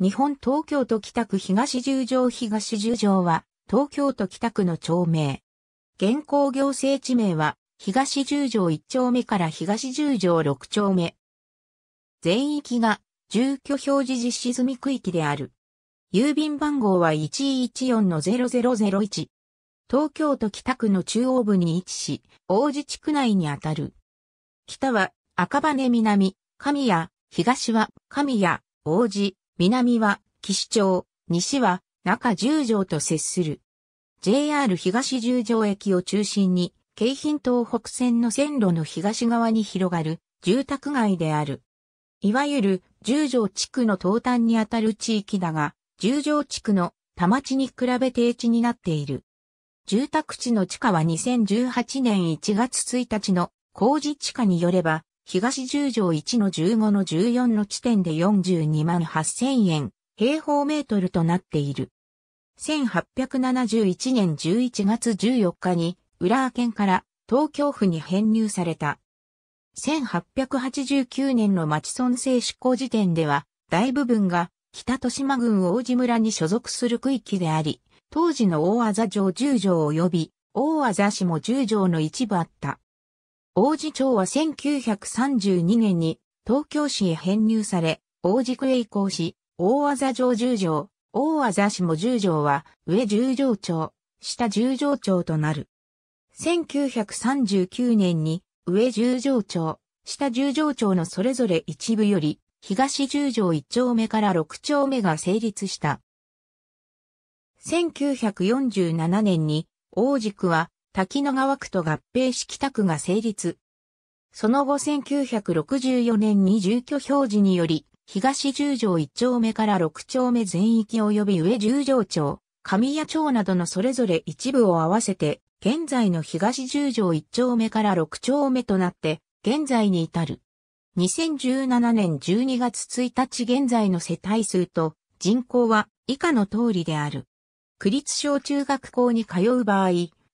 日本東京都北区東十条東十条は、東京都北区の町名。現行行政地名は、東十条一丁目から東十条六丁目。全域が、住居表示実施済み区域である。郵便番号は114-0001。東京都北区の中央部に位置し、王子地区内にあたる。北は赤羽南、神谷、東は神谷、王子、南は岸町、西は中十条と接する。JR 東十条駅を中心に、京浜東北線の線路の東側に広がる住宅街である。いわゆる十条地区の東端にあたる地域だが、十条地区の田町に比べ低地になっている。住宅地の地価は2018年1月1日の工事地価によれば東十条1の15の14の地点で42万8000円、平方メートルとなっている。1871年11月14日に、浦和県から東京府に編入された。1889年の町村制施行時点では、大部分が北豊島郡王子村に所属する区域であり、当時の大字城十条及び大座市も十条の一部あった。王子町は1932年に東京市へ編入され、王子区へ移行し、大技城十条、大技下十条は上十条町、下十条町となる。1939年に上十条町、下十条町のそれぞれ一部より東十条一丁目から六丁目が成立した。1947年に王子区は滝野川区と合併し北区が成立。その後1964年に住居表示により、東十条1丁目から6丁目全域及び上十条町、上谷町などのそれぞれ一部を合わせて、現在の東十条1丁目から6丁目となって、現在に至る。2017年12月1日現在の世帯数と人口は以下の通りである。区立小中学校に通う場合、